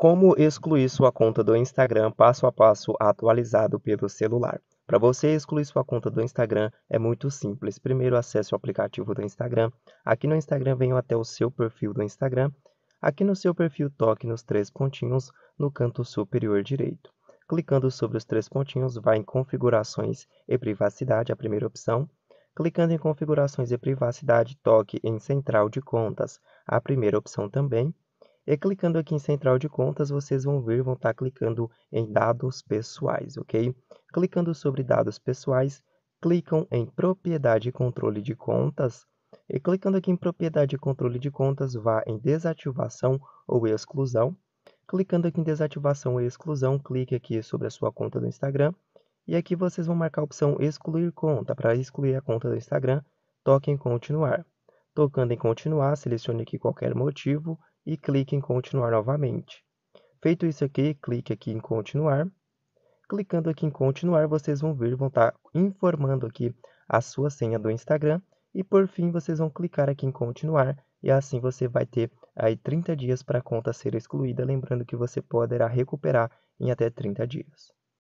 Como excluir sua conta do Instagram passo a passo atualizado pelo celular. Para você excluir sua conta do Instagram é muito simples. Primeiro acesse o aplicativo do Instagram. Aqui no Instagram venha até o seu perfil do Instagram. Aqui no seu perfil toque nos três pontinhos no canto superior direito. Clicando sobre os três pontinhos vai em configurações e privacidade, a primeira opção. Clicando em configurações e privacidade toque em central de contas, a primeira opção também. E clicando aqui em central de contas, vocês vão ver, vão estar tá clicando em dados pessoais, ok? Clicando sobre dados pessoais, clicam em propriedade e controle de contas, e clicando aqui em propriedade e controle de contas, vá em desativação ou exclusão. Clicando aqui em desativação ou exclusão, clique aqui sobre a sua conta do Instagram. E aqui vocês vão marcar a opção excluir conta. Para excluir a conta do Instagram, toque em continuar. Tocando em continuar, selecione aqui qualquer motivo e clique em continuar novamente. Feito isso aqui, clique aqui em continuar. Clicando aqui em continuar, vocês vão ver, vão estar tá informando aqui a sua senha do Instagram e por fim vocês vão clicar aqui em continuar e assim você vai ter aí 30 dias para a conta ser excluída, lembrando que você poderá recuperar em até 30 dias.